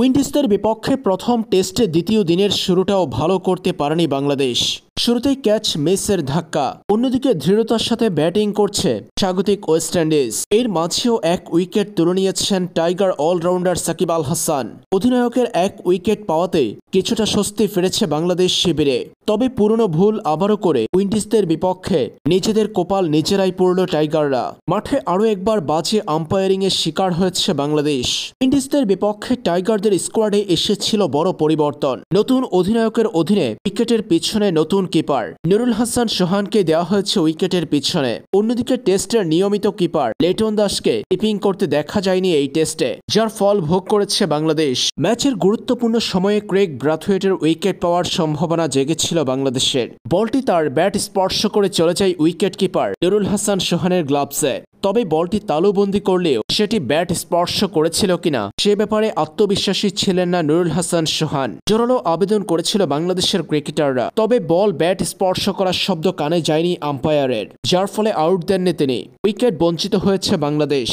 উইন্ডিজদের বিপক্ষে প্রথম টেস্টে দ্বিতীয় দিনের শুরুটাও ভালো করতে পারেনি বাংলাদেশ শুরুতেই ক্যাচ মিসের ধাক্কা অন্যদিকে দৃঢ়তার সাথে ব্যাটিং করছে স্বাগতিক ওয়েস্ট ইন্ডিজ এর মাঝেও এক উইকেট তুলে নিয়েছেন টাইগার অলরাউন্ডার সাকিব আল হাসান অধিনায়কের এক উইকেট পাওয়াতে কিছুটা স্বস্তি ফিরেছে বাংলাদেশ শিবিরে তবে পুরনো ভুল আবারও করে উইন্ডিজদের বিপক্ষে নিজেদের কোপাল নিজেরাই পড়ল টাইগাররা মাঠে আরও একবার বাজে আম্পায়ারিংয়ের শিকার হয়েছে বাংলাদেশ উইন্ডিজদের বিপক্ষে টাইগারদের স্কোয়াডে এসেছিল বড় পরিবর্তন নতুন অধিনায়কের অধীনে উইকেটের পিছনে নতুন কিপার নুরুল হাসান সোহানকে দেওয়া হয়েছে উইকেটের পিছনে অন্যদিকে টেস্টের নিয়মিত কিপার লেটন দাসকে কিপিং করতে দেখা যায়নি এই টেস্টে যার ফল ভোগ করেছে বাংলাদেশ ম্যাচের গুরুত্বপূর্ণ সময়ে ক্রেক ব্রাথুয়েটের উইকেট পাওয়ার সম্ভাবনা জেগেছিল বাংলাদেশের বলটি তার ব্যাট স্পর্শ করে চলে যায় উইকেট কিপার নুরুল হাসান সোহানের গ্লাভসে তবে বলটি তালুবন্দি করলেও সেটি ব্যাট স্পর্শ করেছিল কিনা সে ব্যাপারে আত্মবিশ্বাসী ছিলেন না নুরুল হাসান সোহান জোরালো আবেদন করেছিল বাংলাদেশের ক্রিকেটাররা তবে বল ব্যাট স্পর্শ করার শব্দ কানে যায়নি আম্পায়ারের যার ফলে আউট দেননি তিনি উইকেট বঞ্চিত হয়েছে বাংলাদেশ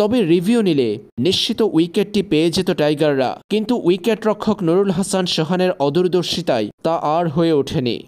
তবে রিভিউ নিলে নিশ্চিত উইকেটটি পেয়ে যেত টাইগাররা কিন্তু উইকেট রক্ষক নুরুল হাসান সোহানের অদূরদর্শিতায় তা আর হয়ে ওঠেনি